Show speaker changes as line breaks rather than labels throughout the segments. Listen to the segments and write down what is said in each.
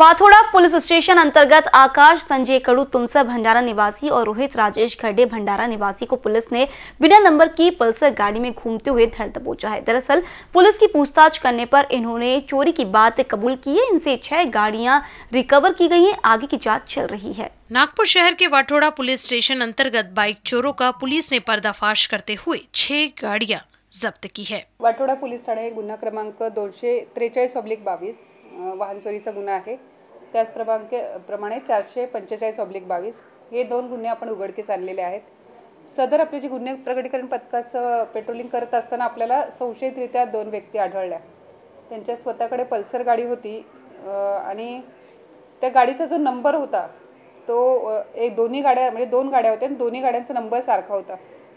वाथोड़ा police station अंतर्गत आकाश संजय कड़ू तुमसर भंडारा निवासी और रोहित राजेश खड़े भंडारा निवासी को पुलिस ने बिना नंबर की पल्सर गाड़ी में घूमते हुए धर दबोचा है दरअसल पुलिस की पूछताछ करने पर इन्होंने चोरी की बात कबूल की है इनसे छह गाड़ियां रिकवर की गई है आगे की जाँच चल रही है
नागपुर शहर के वाठोड़ा पुलिस स्टेशन अंतर्गत बाइक चोरों का पुलिस ने पर्दाफाश करते हुए छह गाड़ियां जब्त की है
वाठोड़ा पुलिस थाने गुना क्रमांक दोनशे त्रेचाळीस अब्लिक बावीस वाहन चोरीचा गुन्हा आहे त्याचप्रमाणे प्रमाणे चारशे पंचेचाळीस ऑब्लिक बावीस हे दोन गुन्हे आपण उघडकीस आणलेले आहेत सदर आपले जे गुन्हे प्रगटीकरण पथकाचं पेट्रोलिंग करत असताना आपल्याला संशयितरित्या दोन व्यक्ती आढळल्या त्यांच्या स्वतःकडे पल्सर गाडी होती आणि त्या गाडीचा जो नंबर होता तो एक दोन्ही गाड्या म्हणजे दोन गाड्या होत्या आणि दोन्ही गाड्यांचा नंबर सारखा होता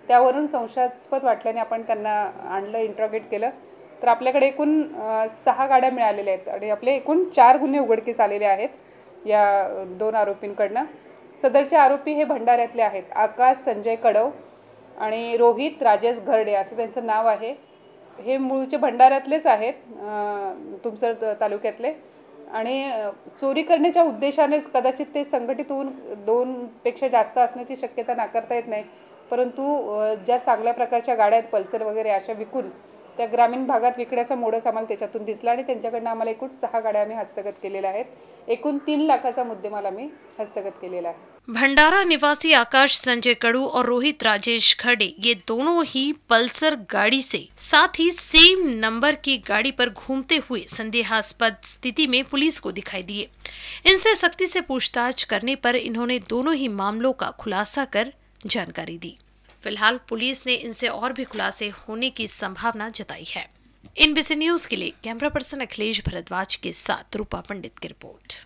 त्यावरून संशयास्पद वाटल्याने आपण त्यांना आणलं इंट्रॉगेट केलं तर आपल्याकडे एकूण सहा गाड्या मिळालेल्या आहेत आणि आपले एकूण चार गुन्हे उघडकीस आलेले आहेत या दोन आरोपींकडनं सदरचे आरोपी हे भंडाऱ्यातले आहेत आकाश संजय कडव आणि रोहित राजेश घरडे असं त्यांचं नाव आहे हे मूळचे भंडाऱ्यातलेच आहेत तुमसर तालुक्यातले आणि चोरी करण्याच्या उद्देशानेच कदाचित ते संघटित होऊन दोनपेक्षा जास्त असण्याची शक्यता नाकारता येत नाही परंतु ज्या चांगल्या प्रकारच्या गाड्या आहेत पल्सर वगैरे अशा विकून तो ग्रामीण भाग में विकण्याचा मोडस आम्हाला त्याच्यातून दिसला आणि एक सहा गाड्या आम्ही हस्तगत के लिए एकूण तीन लाखा मुद्देमाल आम्ही हस्तगत के लिए
भंडारा निवासी आकाश संजय कड़ू और रोहित राजेश खड़े ये दोनों ही पल्सर गाड़ी से साथ ही सेम नंबर की गाड़ी पर घूमते हुए संदेहास्पद स्थिति में पुलिस को दिखाई दिए इनसे सख्ती से पूछताछ करने पर इन्होंने दोनों ही मामलों का खुलासा कर जानकारी दी फिलहाल पुलिस ने इनसे और भी खुलासे होने की संभावना जताई है इन बीसी न्यूज के लिए कैमरा पर्सन अखिलेश भरद्वाज के साथ रूपा पंडित की रिपोर्ट